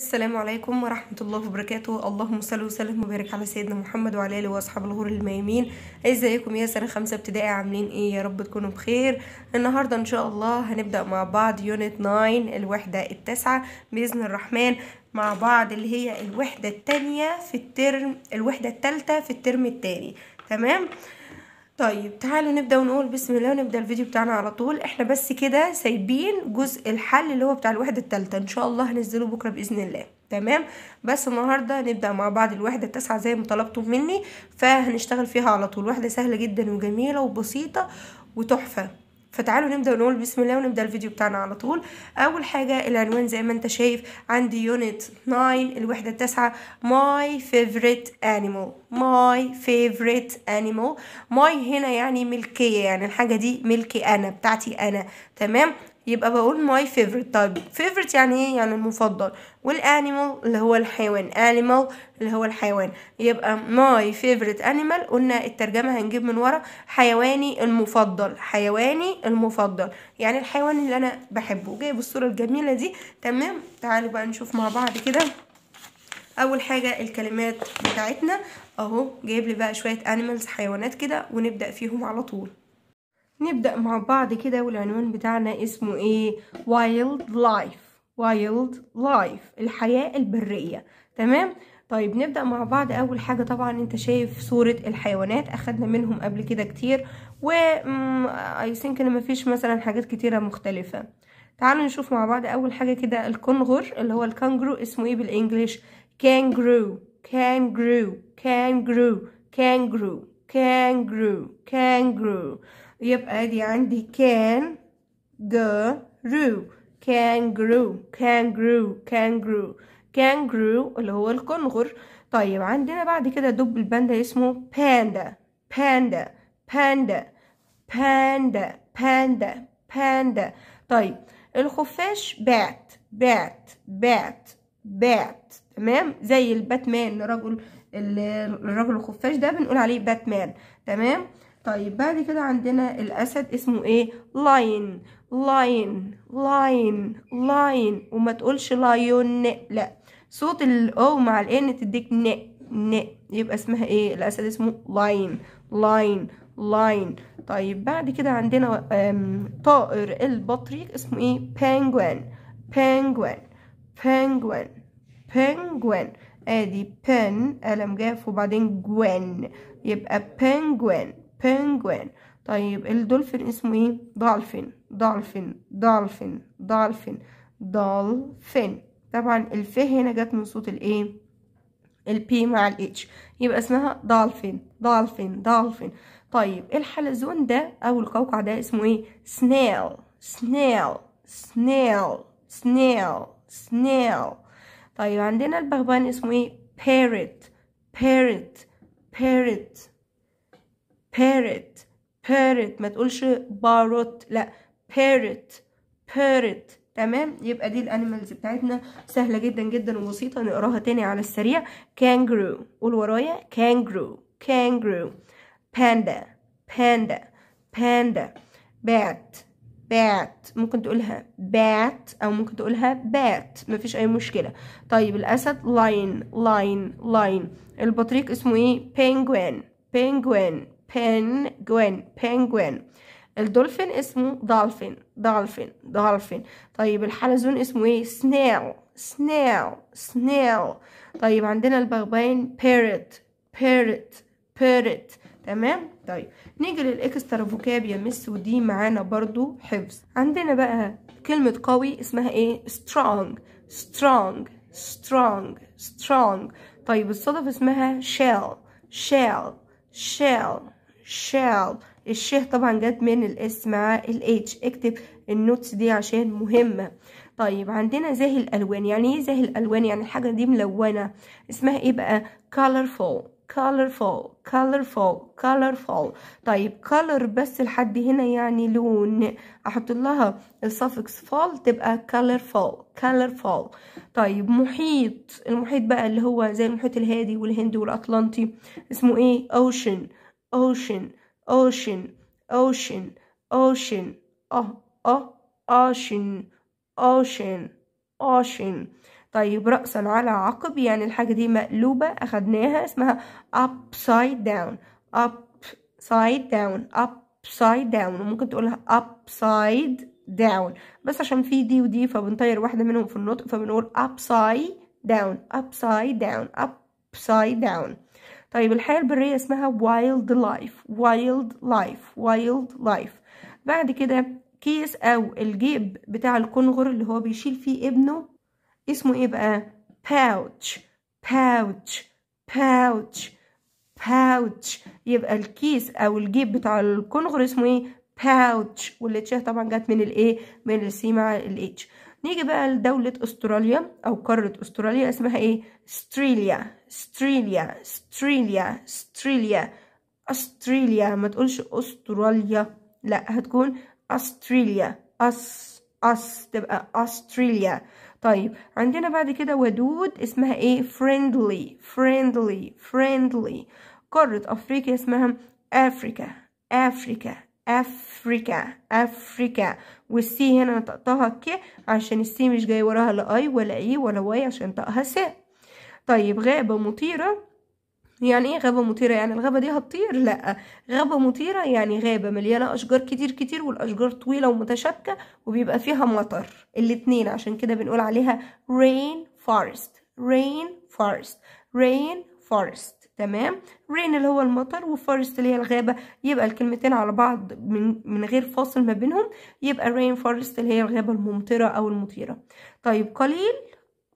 السلام عليكم ورحمة الله وبركاته اللهم صل وسلم وبارك على سيدنا محمد وعلى آله وأصحاب الغور الميامين ازيكم يا سنة خمسة ابتدائي عاملين ايه يا رب تكونوا بخير النهاردة ان شاء الله هنبدأ مع بعض يونت 9 الوحدة التاسعة بإذن الرحمن مع بعض اللي هي الوحدة التانية في الترم الوحدة التالتة في الترم الثاني تمام طيب تعالوا نبدا ونقول بسم الله ونبدا الفيديو بتاعنا على طول احنا بس كده سايبين جزء الحل اللي هو بتاع الوحده الثالثه ان شاء الله هنزله بكره باذن الله تمام بس النهارده نبدا مع بعض الوحده التاسعه زي ما طلبتم مني فهنشتغل فيها على طول وحده سهله جدا وجميله وبسيطه وتحفه فتعالوا نبدا نقول بسم الله ونبدا الفيديو بتاعنا على طول اول حاجه العنوان زي ما انت شايف عندي يونت 9 الوحده التاسعه ماي فيفريت انيمال ماي فيفريت انيمال ماي هنا يعني ملكيه يعني الحاجه دي ملكي انا بتاعتي انا تمام يبقى بقول ماي فيفورت طيب فيفورت يعني ايه يعني المفضل والانيمال اللي هو الحيوان animal اللي هو الحيوان يبقى ماي فيفورت انيمال قلنا الترجمه هنجيب من ورا حيواني المفضل حيواني المفضل يعني الحيوان اللي انا بحبه جايب الصوره الجميله دي تمام تعالوا بقى نشوف مع بعض كده اول حاجه الكلمات بتاعتنا اهو جايب لي بقى شويه انيمالز حيوانات كده ونبدا فيهم على طول نبدأ مع بعض كده والعنوان بتاعنا اسمه ايه وايلد لايف وايلد لايف الحياة البرية تمام طيب نبدأ مع بعض أول حاجة طبعا أنت شايف صورة الحيوانات أخدنا منهم قبل كده كتير و أي ثينك إن مفيش مثلا حاجات كتيرة مختلفة تعالوا نشوف مع بعض أول حاجة كده الكنغر اللي هو الكانجرو اسمه إيه بالإنجليش كانجرو كانجرو كانجرو كانجرو كانجرو كانجرو يبقى دي عندي كان جرو كانجرو كانجرو كانجرو كانجرو اللي هو الكنغر طيب عندنا بعد كده دب الباندا اسمه باندا باندا باندا باندا باندا باندا طيب الخفاش بات بات بات بات تمام زي الباتمان رجل الرجل الخفاش ده بنقول عليه باتمان تمام طيب بعد كده عندنا الأسد اسمه إيه لاين لاين لاين لاين وما تقولش لايون لا صوت الأو مع الإن تديك ن ن يبقى اسمها إيه الأسد اسمه لاين لاين لاين طيب بعد كده عندنا طائر البطريق اسمه إيه بينجوان بينجوان بينجوان بينجوان ادي بن قلم جاف وبعدين جوان يبقى بينجوان penguin طيب الدولفين اسمه ايه دولفين دولفين دولفين دولفين دولفين طبعا الف هنا جت من صوت الايه البي مع الاتش يبقى اسمها دولفين دولفين دولفين طيب إيه الحلزون ده او القوقع ده اسمه ايه سنيل سنيل سنيل سنيل سنيل طيب عندنا البغبان اسمه ايه parrot parrot parrot parrot parrot ما تقولش باروت لا parrot parrot تمام يبقى دي الانيمالز بتاعتنا سهله جدا جدا وبسيطه نقراها تاني على السريع كانجرو قول ورايا كانجرو كانجرو باندا باندا باندا بات بات ممكن تقولها بات او ممكن تقولها بات مفيش اي مشكله طيب الاسد لاين لاين لاين البطريق اسمه ايه بينجوين بينجوين penguin penguin الدولفين اسمه دولفين دولفين دولفين طيب الحلزون اسمه ايه سنيل سنيل سنيل طيب عندنا البغبغان بيرت بيرت بيرت تمام طيب نيجي للاكسترا فوكاب يا مس ودي معانا برضو حفظ عندنا بقى كلمة قوي اسمها ايه strong strong strong strong طيب الصدف اسمها shell shell shell shall الشه طبعا جت من الاس مع الاتش اكتب النوتس دي عشان مهمة طيب عندنا زاهي الالوان يعني ايه زاهي الالوان يعني الحاجة دي ملونة اسمها ايه بقى colorful colorful colorful colorful طيب color بس لحد هنا يعني لون احط لها السفكس fall تبقى colorful colorful طيب محيط المحيط بقى اللي هو زي المحيط الهادي والهندي والاطلنطي اسمه ايه ocean ocean ocean ocean ocean اه اه ocean ocean ocean طيب رأسا على عقب يعني الحاجة دي مقلوبة أخدناها اسمها upside down upside down upside down وممكن تقولها upside down بس عشان في دي ودي فبنطير واحدة منهم في النطق فبنقول upside down upside down upside down طيب الحياة البرية اسمها wild life wild life wild life بعد كده كيس او الجيب بتاع الكنغر اللي هو بيشيل فيه ابنه اسمه ايه بقى pouch pouch pouch pouch يبقى الكيس او الجيب بتاع الكنغر اسمه ايه pouch تشاه طبعا جت من الايه من السي مع الاتش نيجي بقى لدولة استراليا او قارة استراليا اسمها ايه استراليا استراليا استراليا استراليا أستراليا ما تقولش أستراليا لا هتكون أستراليا أس أس تبقى أستراليا طيب عندنا بعد كده ودود اسمها ايه فريندلي فريندلي فريندلي قارة أفريقيا اسمها أفريكا أفريكا أفريكا أفريكا والسي هنا نطقتها ك عشان السي مش جاي وراها لا أي ولا إي ولا واي عشان طقها س طيب غابة مطيرة يعني ايه غابة مطيرة يعني الغابة دي هتطير لا غابة مطيرة يعني غابة مليانة اشجار كتير كتير والاشجار طويلة ومتشابكة وبيبقى فيها مطر الاتنين عشان كده بنقول عليها rain forest rain forest rain forest تمام رين اللي هو المطر وفورست اللي هي الغابة يبقى الكلمتين على بعض من, من غير فاصل ما بينهم يبقى رين فورست اللي هي الغابة الممطرة أو المطيرة طيب قليل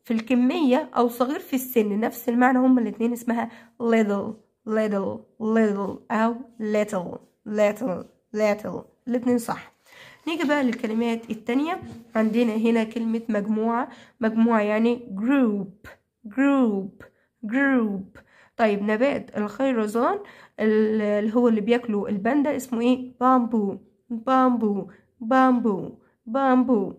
في الكمية أو صغير في السن نفس المعنى هما الاتنين اسمها little little little أو little little little الاتنين صح نيجي بقى للكلمات التانية عندنا هنا كلمة مجموعة مجموعة يعني group group group طيب نبات الخيرزان اللي هو اللي بياكله الباندا اسمه ايه بامبو بامبو بامبو بامبو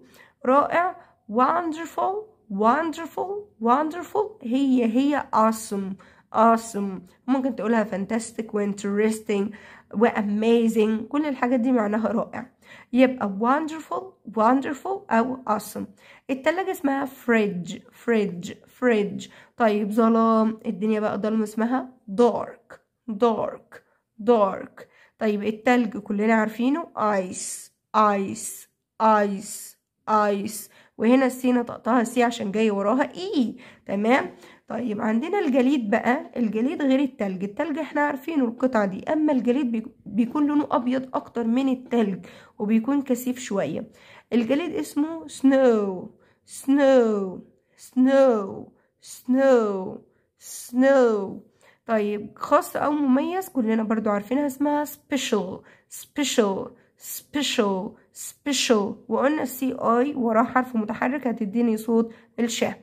رائع wonderful wonderful wonderful هي هي awesome awesome ممكن تقولها fantastic و interesting و amazing كل الحاجات دي معناها رائع يبقى wonderful wonderful أو awesome التلاجة اسمها fridge fridge fridge طيب ظلام الدنيا بقى ضلم اسمها dark dark dark طيب التلج كلنا عارفينه ice ice ice ice وهنا السي نطقتها سي عشان جاي وراها اي تمام طيب عندنا الجليد بقى الجليد غير التلج التلج احنا عارفينه القطعة دي اما الجليد بيكون لونه ابيض اكتر من التلج وبيكون كثيف شوية الجليد اسمه سنو سنو سنو سنو سنو طيب خاص او مميز كلنا برضو عارفينها اسمها سبيشال سبيشال سبيشال سبيشال وقلنا السي اي وراه حرف متحرك هتديني صوت الشاء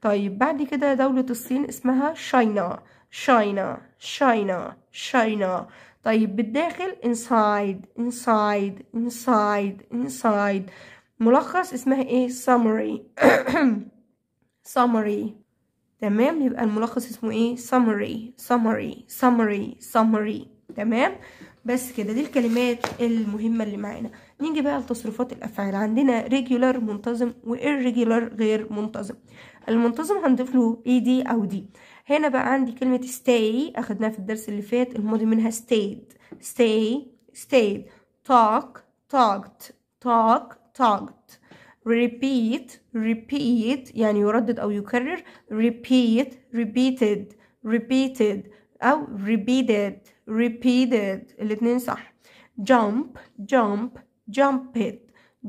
طيب بعد كده دولة الصين اسمها شاينا شاينا شاينا شاينا طيب بالداخل inside inside inside inside ملخص اسمها ايه summary summary تمام يبقى الملخص اسمه ايه summary summary summary summary تمام بس كده دي الكلمات المهمة اللي معانا نيجي بقى لتصرفات الأفعال عندنا ريجولار منتظم وإرريجولار غير منتظم المنتظم هنضيف له اي e دي أو دي هنا بقى عندي كلمة stay أخدناها في الدرس اللي فات الماضي منها stayed ستاي stayed talk talked talk توكت ريبيت ريبيت يعني يردد أو يكرر ريبيت ريبيتد ريبيتد أو ريبيتد repeated الاثنين صح jump jump jumped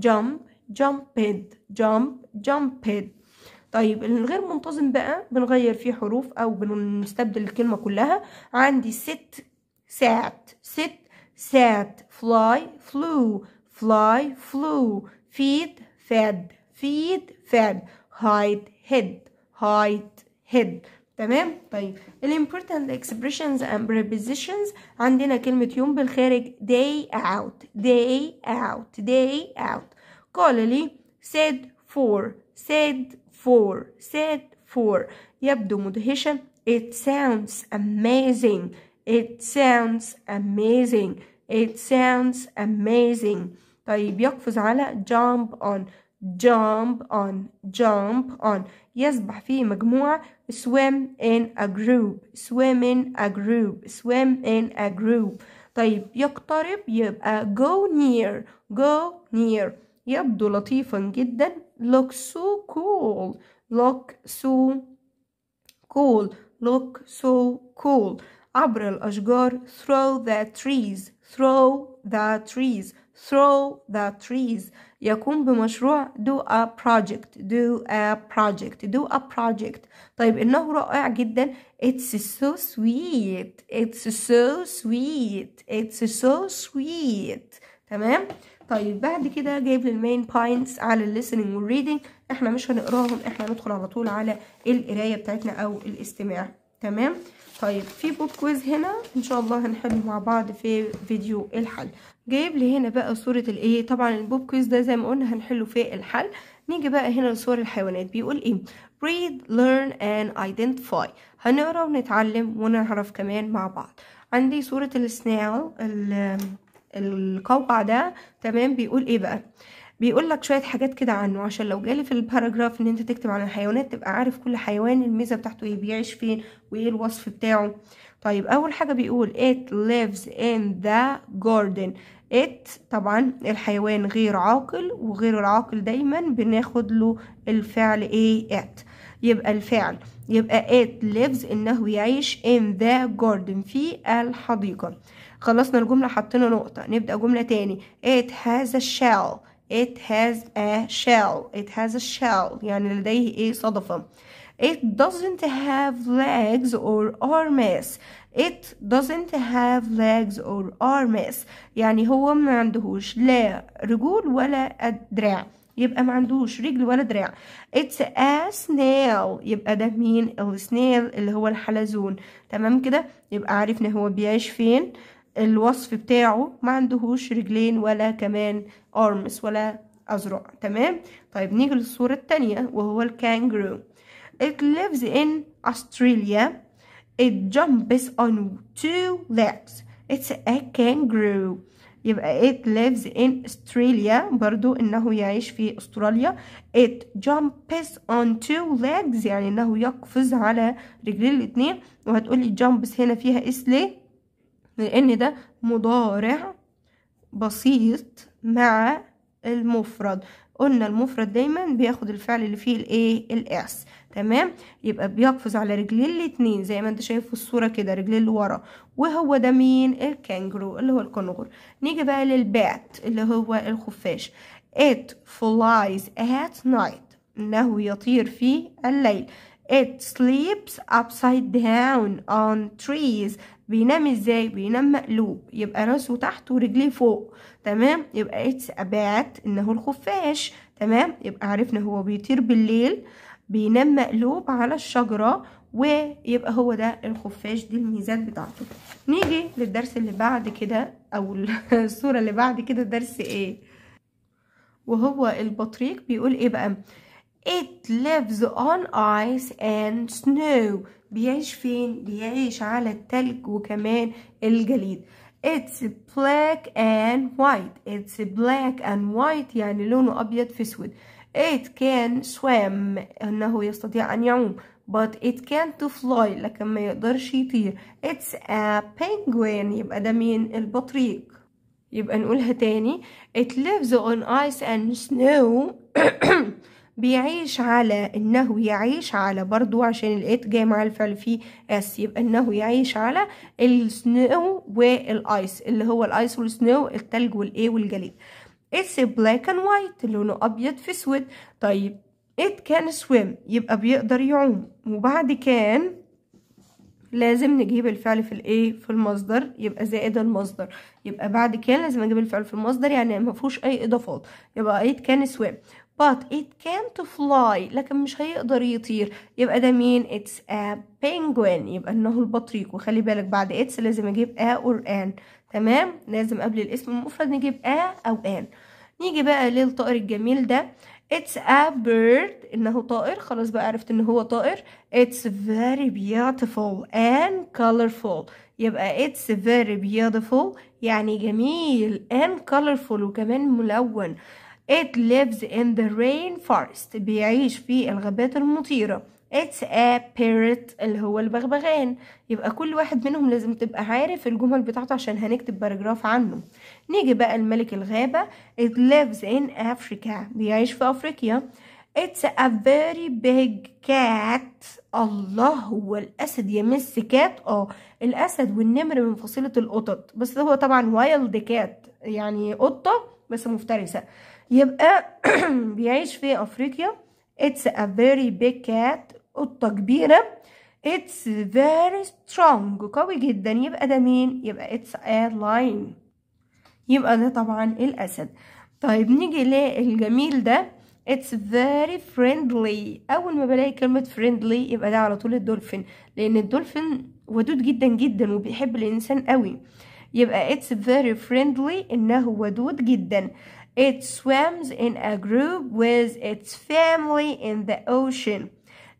jump jumped jump jumped طيب الغير منتظم بقى بنغير فيه حروف او بنستبدل الكلمه كلها عندي sit sat sit sat fly flew fly flew feed fed feed fed hide hid hide hid تمام طيب important expressions and prepositions عندنا كلمة يوم بالخارج day out day out day out قال لي said for said for said for يبدو مدهشة it sounds amazing it sounds amazing it sounds amazing طيب يقفز على jump on jump on jump on يسبح في مجموعة swim in a group swim in a group swim in a group طيب يقترب يبقى go near go near يبدو لطيفا جدا look so cool look so cool look so cool عبر الأشجار throw the trees throw the trees throw the trees يقوم بمشروع do a project do a project do a project طيب إنه رائع جدا it's so sweet it's so sweet it's so sweet تمام طيب بعد كده جايب لي المين بوينتس على الليسننج والريدنج احنا مش هنقراهم احنا هندخل على طول على القرايه بتاعتنا او الاستماع تمام طيب في بوب كويز هنا ان شاء الله هنحل مع بعض في فيديو الحل جايب لي هنا بقى صوره الايه طبعا البوب كويز ده زي ما قلنا هنحله في الحل نيجي بقى هنا لصور الحيوانات بيقول ايه read learn and identify هنقرا ونتعلم ونعرف كمان مع بعض عندي صوره السنايل القوقع ده تمام بيقول ايه بقى بيقول لك شويه حاجات كده عنه عشان لو جالي في الباراجراف ان انت تكتب عن الحيوانات تبقى عارف كل حيوان الميزه بتاعته ايه بيعيش فين وايه الوصف بتاعه طيب اول حاجه بيقول it lives in the garden it طبعا الحيوان غير عاقل وغير العاقل دايما بناخد له الفعل ايه it يبقى الفعل يبقى it lives انه يعيش in the garden في الحديقه خلصنا الجمله حطينا نقطه نبدا جمله تاني it has a shell it has a shell it has a shell يعني لديه ايه صدفة it doesn't have legs or arms it doesn't have legs or arms يعني هو ما عندهوش لا رجول ولا دراع يبقى ما عندهوش رجل ولا دراع it's a snail يبقى ده مين السنيل اللي هو الحلزون تمام كده يبقى عارفنا هو بيعيش فين الوصف بتاعه ما عندهوش رجلين ولا كمان ارمس ولا اذرع تمام طيب نيجي للصوره الثانيه وهو الكانجرو it lives in Australia it jumps on two legs it's a kangaroo يبقى it lives in Australia برضو انه يعيش في استراليا it jumps on two legs يعني انه يقفز على رجلين الاتنين وهتقولي jumps هنا فيها اس ليه لأن ده مضارع بسيط مع المفرد قلنا المفرد دايما بياخد الفعل اللي فيه الايه الاس تمام يبقى بيقفز على رجليه الاتنين زي ما انت شايف في الصوره كده رجليه اللي ورا وهو ده مين الكانجرو اللي هو الكنغر نيجي بقى للبات اللي هو الخفاش it flies at night انه يطير في الليل it sleeps upside down on trees بينام ازاي بينام مقلوب يبقى راسه تحت ورجليه فوق تمام يبقى اتس ابات انه الخفاش تمام يبقى عرفنا هو بيطير بالليل بينام مقلوب على الشجرة ويبقى هو ده الخفاش دي الميزات بتاعته نيجي للدرس اللي بعد كده او الصورة اللي بعد كده درس ايه وهو البطريق بيقول ايه بقى It lives on ice and snow بيعيش فين بيعيش على التلج وكمان الجليد It's black and white. It's black and white يعني لونه أبيض في أسود. It can swim إنه يستطيع أن يعوم. But it can't fly لكن ما يقدرش يطير. It's a penguin يبقى ده مين البطريق. يبقى نقولها تاني. It lives on ice and snow. بيعيش على انه يعيش على برضو عشان الات جاي مع الفعل فيه اس يبقى انه يعيش على السنو والايس اللي هو الايس والسنو التلج والايه والجليد اتس بلاك اند وايت لونه ابيض في اسود طيب ات كان سويم يبقى بيقدر يعوم وبعد كان لازم نجيب الفعل في الايه في المصدر يبقى زائد المصدر يبقى بعد كان لازم اجيب الفعل في المصدر يعني ما فيهوش اي اضافات يبقى ايت كان سويم but it can't fly لكن مش هيقدر يطير يبقى ده مين it's a penguin يبقى انه البطريق وخلي بالك بعد it's لازم اجيب a or an تمام لازم قبل الاسم المفرد نجيب a او an نيجي بقى للطائر الجميل ده it's a bird انه طائر خلاص بقى عرفت ان هو طائر it's very beautiful and colorful يبقى it's very beautiful يعني جميل and colorful وكمان ملون It lives in the rainforest بيعيش في الغابات المطيرة It's a parrot اللي هو البغبغان يبقى كل واحد منهم لازم تبقى عارف الجمل بتاعته عشان هنكتب باراجراف عنه نيجي بقى الملك الغابة It lives in Africa بيعيش في أفريقيا It's a very big cat الله هو الأسد يمس كات اه الأسد والنمر من فصيلة القطط بس هو طبعا وايلد كات يعني قطة بس مفترسة يبقى بيعيش في افريقيا it's a very big cat قطة كبيرة it's very strong قوي جدا يبقى ده مين يبقى it's a lion يبقى ده طبعا الاسد طيب نيجي للجميل ده it's very friendly اول ما بلاقي كلمة friendly يبقى ده على طول الدولفين لان الدولفين ودود جدا جدا وبيحب الانسان قوي يبقى it's very friendly انه ودود جدا It swims in a group with its family in the ocean.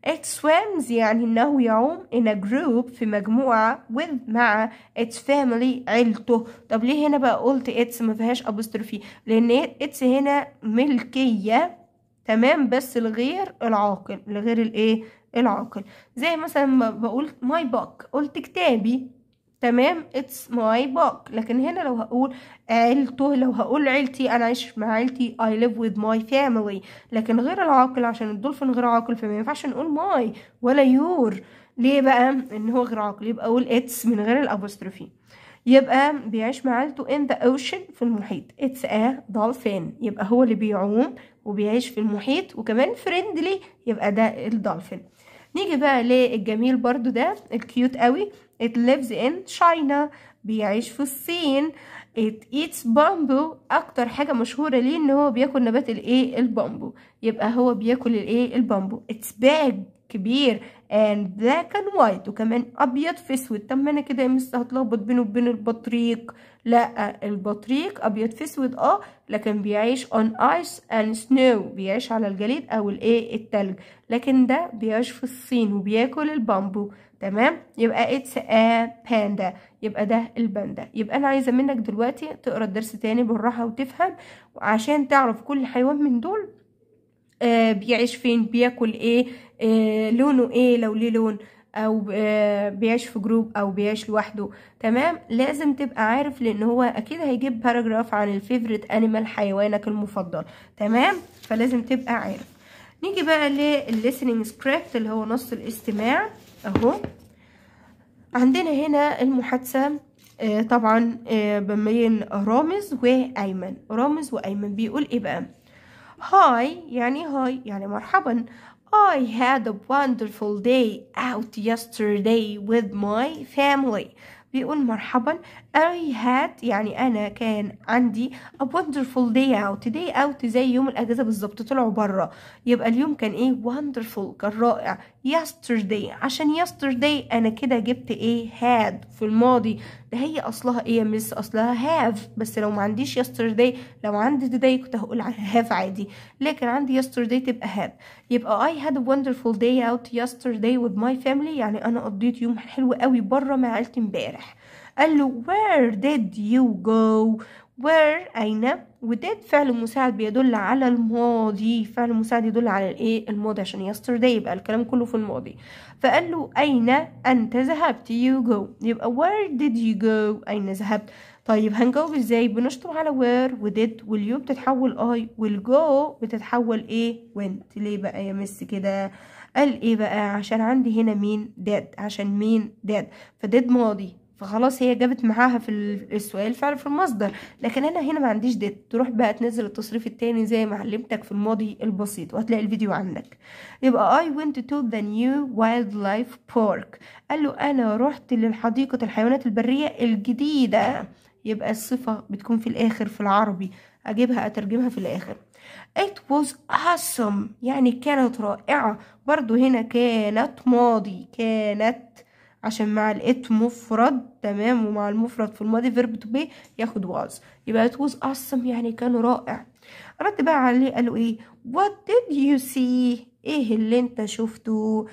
It swims يعني إنه يعوم in a group في مجموعة with مع its family عيلته طب ليه هنا بقى قلت its ما فيهاش apostrophe لأن its هنا ملكية تمام بس لغير العاقل لغير الايه العاقل زي مثلا ما بقول my book قلت كتابي تمام اتس ماي باك لكن هنا لو هقول عيلته لو هقول عيلتي انا عايش مع عيلتي I live with my family لكن غير العاقل عشان الدولفين غير عاقل فما ينفعش نقول ماي ولا يور ليه بقى ان هو غير عاقل يبقى اقول اتس من غير الابوستروفي يبقى بيعيش مع عيلته in the ocean في المحيط اتس ا دولفين يبقى هو اللي بيعوم وبيعيش في المحيط وكمان فريندلي يبقى ده الدولفين نيجي بقى للجميل برضو ده الكيوت قوي It lives in China بيعيش في الصين It eats bamboo أكتر حاجة مشهورة ليه إن هو بياكل نبات الإيه البامبو يبقى هو بياكل الإيه البامبو It's big كبير and black and white وكمان أبيض في أسود طب ما أنا كده مش هتلخبط بينه وبين البطريق لا البطريق أبيض في أسود أه لكن بيعيش on ice and snow بيعيش على الجليد أو الإيه التلج لكن ده بيعيش في الصين وبياكل البامبو تمام يبقى اتس ا باندا يبقى ده الباندا يبقى انا عايزه منك دلوقتي تقرا الدرس تاني بالراحه وتفهم عشان تعرف كل حيوان من دول آه بيعيش فين بياكل ايه آه لونه ايه لو ليه لون او آه بيعيش في جروب او بيعيش لوحده تمام لازم تبقى عارف لان هو اكيد هيجيب باراجراف عن الفيفوريت انيمال حيوانك المفضل تمام فلازم تبقى عارف نيجي بقى للليسننج سكريبت اللي هو نص الاستماع اهو عندنا هنا المحادثة آه، طبعا آه، بين رامز وايمن رامز وايمن بيقول ايه بقى هاي يعني هاي يعني مرحبا I had a wonderful day out yesterday with my family بيقول مرحبا I had يعني أنا كان عندي a wonderful day out day out زي يوم الأجازة بالظبط طلعوا برا يبقى اليوم كان إيه wonderful كان رائع yesterday عشان yesterday انا كده جبت ايه had في الماضي ده هي اصلها ايه يا مس اصلها have بس لو ما عنديش yesterday لو عندي today كنت هقول have عادي لكن عندي yesterday تبقى had يبقى I had a wonderful day out yesterday with my family يعني انا قضيت يوم حلو قوي بره مع عيلتي امبارح قال له where did you go where أين وديت فعل مساعد بيدل على الماضي فعل مساعد يدل على الايه الماضي عشان yesterday يبقى الكلام كله في الماضي فقال له أين أنت ذهبت you go يبقى where did you go أين ذهبت طيب هنجاوب ازاي بنشطب على where وديد واليو بتتحول I والجو بتتحول ايه went ليه بقى يا مس كده قال ايه بقى عشان عندي هنا مين dead عشان مين dead فديد ماضي فخلاص هي جابت معاها في السؤال فعل في المصدر لكن انا هنا ما عنديش ديت تروح بقى تنزل التصريف التاني زي ما علمتك في الماضي البسيط وهتلاقي الفيديو عندك يبقى I went to the new wildlife park قال له انا رحت للحديقة الحيوانات البرية الجديدة يبقى الصفة بتكون في الاخر في العربي اجيبها اترجمها في الاخر It was awesome يعني كانت رائعة برضو هنا كانت ماضي كانت عشان مع الات مفرد تمام ومع المفرد في الماضي فيرب تو بي ياخد واز يبقى ات واز awesome يعني كان رائع رد بقى عليه قالوا ايه وات ديد يو سي ايه اللي انت شفته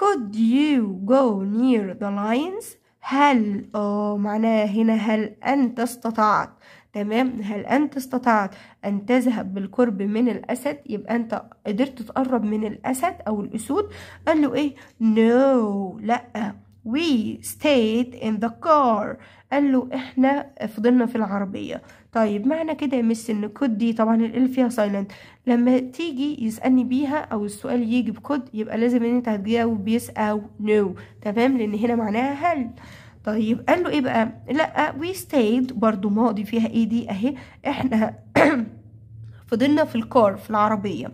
could you go near the lines هل اه معناه هنا هل انت استطعت تمام هل انت استطعت ان تذهب بالقرب من الاسد يبقى انت قدرت تقرب من الاسد او الاسود قال له ايه no لا we stayed in the car قال له احنا فضلنا في العربية طيب معنى كده يا مس ان كود دي طبعا ال فيها سايلنت لما تيجي يسألني بيها او السؤال يجي بكود يبقى لازم ان انت هتجاوب يس او نو تمام لان هنا معناها هل طيب قال له ايه بقى لا we stayed برضو ماضي فيها ايه دي اهي احنا فضلنا في الكار في العربية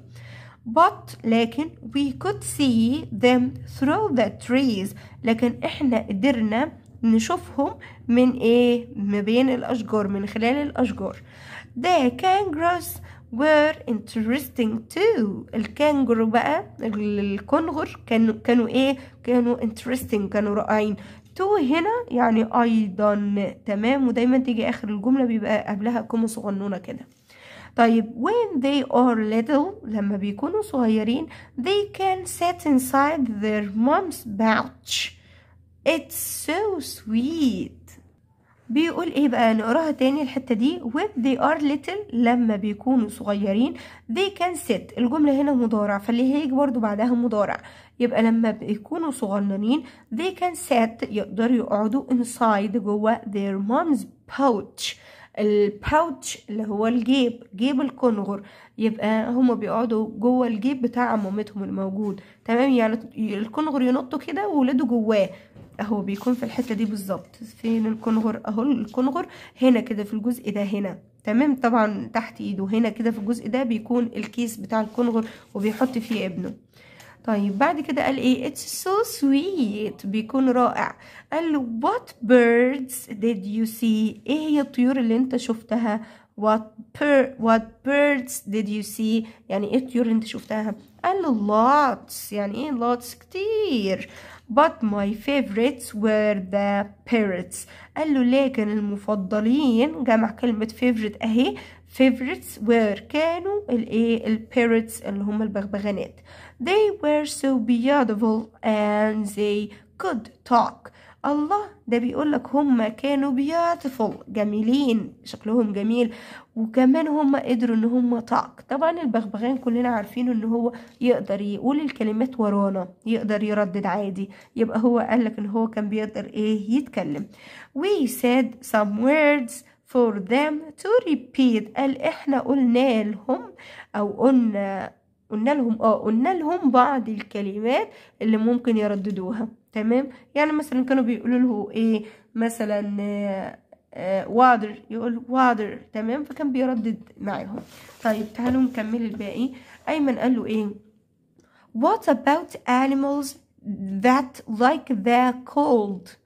but لكن we could see them through the trees لكن احنا قدرنا نشوفهم من ايه ما بين الاشجار من خلال الاشجار the kangaroos were interesting too الكانجرو بقى الكنغر كانوا كانوا ايه كانوا interesting كانوا رائعين تو هنا يعني ايضا تمام ودايما تيجي اخر الجمله بيبقى قبلها كومه صغنونه كده طيب when they are little لما بيكونوا صغيرين they can sit inside their mom's pouch it's so sweet بيقول ايه بقى نقراها تاني الحتة دي when they are little لما بيكونوا صغيرين they can sit الجملة هنا مضارع فاللي هيجي برضو بعدها مضارع يبقى لما بيكونوا صغننين they can sit يقدروا يقعدوا inside جوه their mom's pouch الباوتش اللي هو الجيب جيب الكنغر يبقى هما بيقعدوا جوه الجيب بتاع عمومتهم الموجود تمام يعني الكنغر ينطوا كده وولاده جواه اهو بيكون في الحته دي بالظبط فين الكنغر اهو الكنغر هنا كده في الجزء ده هنا تمام طبعا تحت ايده هنا كده في الجزء ده بيكون الكيس بتاع الكنغر وبيحط فيه ابنه طيب بعد كده قال ايه it's so sweet بيكون رائع قال what birds did you see ايه هي الطيور اللي انت شفتها what, per, what birds did you see يعني ايه الطيور اللي انت شفتها قال lots يعني ايه lots كتير but my favorites were the parrots قال له لكن المفضلين جمع كلمة favorite اهي favorites were كانوا الايه البيرتس اللي هم البغبغانات they were so beautiful and they could talk الله ده بيقول لك هم كانوا beautiful جميلين شكلهم جميل وكمان هم قدروا ان هم talk طبعا البغبغان كلنا عارفين ان هو يقدر يقول الكلمات ورانا يقدر يردد عادي يبقى هو قال لك ان هو كان بيقدر ايه يتكلم we said some words for them to repeat قال احنا قلنا لهم او قلنا قلنا لهم اه قلنا لهم بعض الكلمات اللي ممكن يرددوها تمام يعني مثلا كانوا بيقولوا له ايه مثلا آه، آه، water يقول water تمام فكان بيردد معاهم طيب تعالوا نكمل الباقي ايمن قال له ايه what about animals that like the cold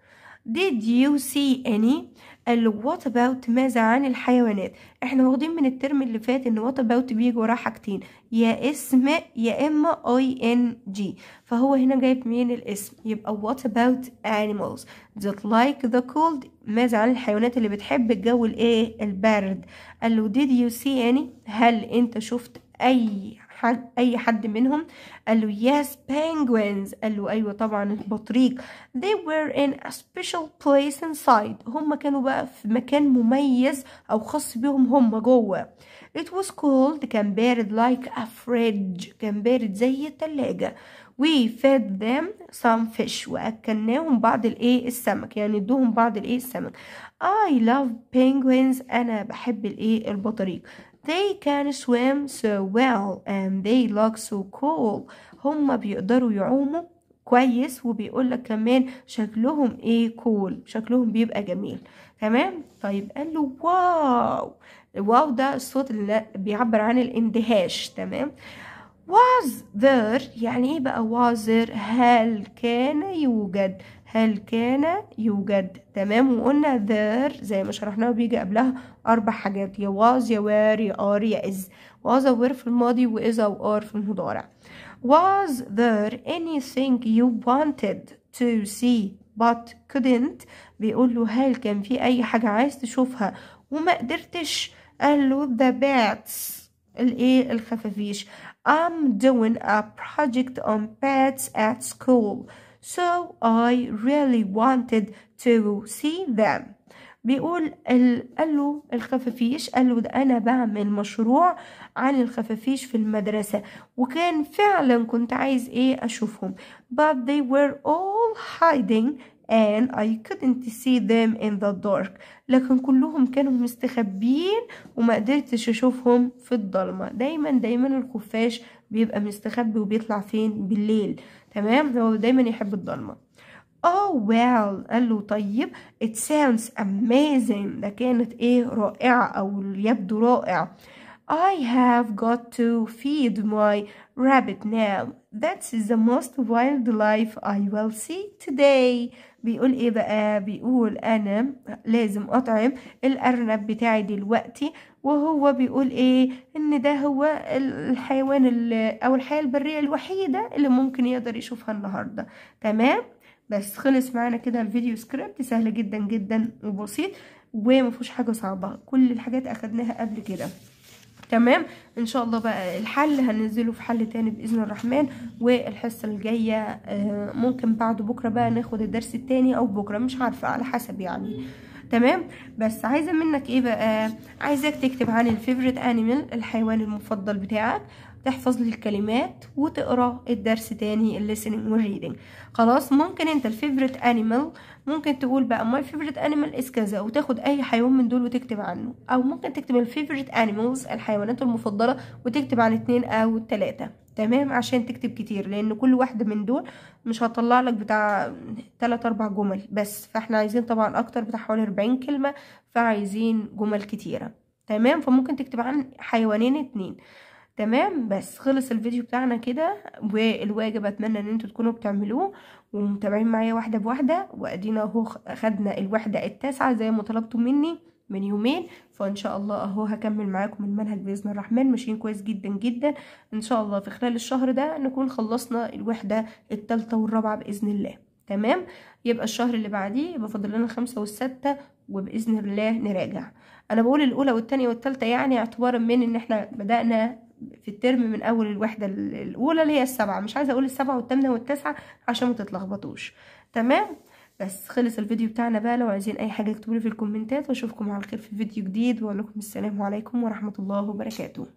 did you see any قال له وات اباوت ماذا عن الحيوانات احنا واخدين من الترم اللي فات ان وات اباوت بيجي وراه حاجتين يا اسم يا اما اي ان جي فهو هنا جايب منين الاسم يبقى وات اباوت انيمالز ذات لايك ذا كولد ماذا عن الحيوانات اللي بتحب الجو الايه البرد قال له did you see any هل انت شفت اي حد اي حد منهم قال له yes penguins قال له ايوه طبعا البطريق they were in a special place inside هم كانوا بقى في مكان مميز او خاص بيهم هم جوه it was cold كان بارد like a fridge كان بارد زي التلاجة we fed them some fish واكلناهم بعض الايه السمك يعني ادوهم بعض الايه السمك I love penguins انا بحب الايه البطريق They can swim so well and they look so cool هما بيقدروا يعوموا كويس وبيقول لك كمان شكلهم ايه كول cool. شكلهم بيبقى جميل تمام طيب قال له واو واو ده الصوت اللي بيعبر عن الاندهاش تمام was there يعني ايه بقى was there هل كان يوجد هل كان يوجد تمام وقلنا there زي ما شرحناه بيجي قبلها أربع حاجات يا was يا were يا ار يا از was أو were في الماضي واذا وار أو في المضارع was there anything you wanted to see but couldn't بيقول له هل كان في أي حاجة عايز تشوفها وما قدرتش قال له the bats الايه الخفافيش I'm doing a project on pets at school So I really wanted to see them بيقول قال له الخفافيش قال له ده انا بعمل مشروع عن الخفافيش في المدرسة وكان فعلا كنت عايز ايه اشوفهم but they were all hiding and I couldn't see them in the dark لكن كلهم كانوا مستخبيين وما قدرتش اشوفهم في الضلمه دايما دايما الخفاش بيبقى مستخبي وبيطلع فين بالليل تمام هو دايما يحب الضلمه oh well قال له طيب it sounds amazing ده كانت ايه رائعه او يبدو رائع I have got to feed my rabbit now. That's the most wildlife I will see today. بيقول ايه بقى بيقول انا لازم اطعم الارنب بتاعي دلوقتي وهو بيقول ايه ان ده هو الحيوان او الحياة البرية الوحيدة اللي ممكن يقدر يشوفها النهاردة تمام بس خلص معانا كده الفيديو سكريبت سهل جدا جدا وبسيط ومفيهوش حاجة صعبة كل الحاجات اخدناها قبل كده تمام ان شاء الله بقى الحل هننزله في حل تاني باذن الرحمن والحصه الجايه آه، ممكن بعد بكره بقى ناخد الدرس التاني او بكره مش عارفه على حسب يعني تمام بس عايزه منك ايه بقى عايزاك تكتب عن الفيفوريت انيمال الحيوان المفضل بتاعك تحفظ لي الكلمات وتقرا الدرس تاني الليسننج والريدنج خلاص ممكن انت الفيفوريت انيمال ممكن تقول بقى ماي فيفوريت انيمال از كذا وتاخد اي حيوان من دول وتكتب عنه او ممكن تكتب الفيفوريت انيمالز الحيوانات المفضله وتكتب عن اتنين او تلاته تمام عشان تكتب كتير لان كل واحده من دول مش هطلع لك بتاع تلات اربع جمل بس فاحنا عايزين طبعا اكتر بتاع حوالي 40 كلمه فعايزين جمل كتيره تمام فممكن تكتب عن حيوانين اتنين تمام بس خلص الفيديو بتاعنا كده والواجب اتمنى ان انتوا تكونوا بتعملوه ومتابعين معايا واحده بواحده وادينا اهو خدنا الوحده التاسعه زي ما طلبتوا مني من يومين فان شاء الله اهو هكمل معاكم المنهج باذن الرحمن ماشيين كويس جدا جدا ان شاء الله في خلال الشهر ده نكون خلصنا الوحده الثالثه والرابعه باذن الله تمام يبقى الشهر اللي بعديه يبقى فاضل لنا الخامسه والسته وباذن الله نراجع انا بقول الاولى والثانيه والثالثه يعني اعتبارا من ان احنا بدانا في الترم من اول الوحده الاولى اللي هي السبعه مش عايزه اقول السبعه والثامنه والتاسعه عشان ما تتلخبطوش تمام بس خلص الفيديو بتاعنا بقى لو عايزين اي حاجه اكتبوا في الكومنتات واشوفكم على خير في فيديو جديد واقول لكم السلام عليكم ورحمه الله وبركاته